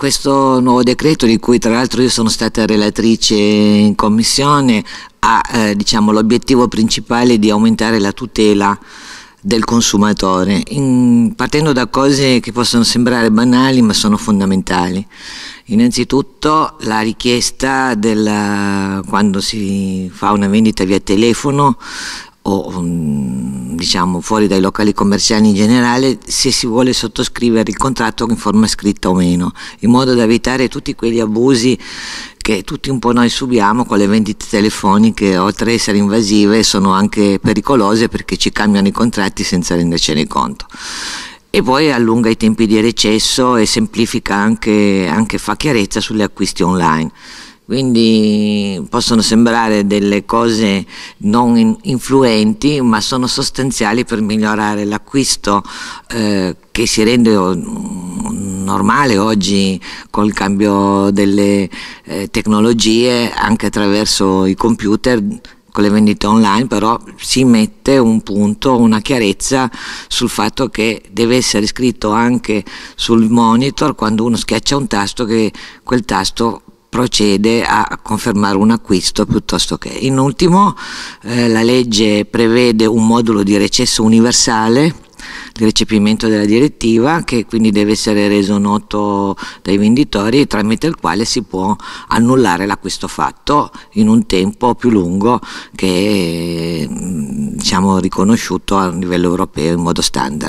Questo nuovo decreto, di cui tra l'altro io sono stata relatrice in commissione, ha eh, diciamo, l'obiettivo principale di aumentare la tutela del consumatore, in, partendo da cose che possono sembrare banali ma sono fondamentali. Innanzitutto la richiesta della, quando si fa una vendita via telefono o mm, diciamo fuori dai locali commerciali in generale se si vuole sottoscrivere il contratto in forma scritta o meno, in modo da evitare tutti quegli abusi che tutti un po' noi subiamo con le vendite telefoniche, oltre ad essere invasive, sono anche pericolose perché ci cambiano i contratti senza rendercene conto e poi allunga i tempi di recesso e semplifica anche, anche fa chiarezza sugli acquisti online quindi possono sembrare delle cose non influenti ma sono sostanziali per migliorare l'acquisto eh, che si rende eh, normale oggi col cambio delle eh, tecnologie anche attraverso i computer con le vendite online però si mette un punto, una chiarezza sul fatto che deve essere scritto anche sul monitor quando uno schiaccia un tasto che quel tasto procede a confermare un acquisto piuttosto che. In ultimo eh, la legge prevede un modulo di recesso universale di recepimento della direttiva che quindi deve essere reso noto dai venditori tramite il quale si può annullare l'acquisto fatto in un tempo più lungo che mm, diciamo, riconosciuto a livello europeo in modo standard.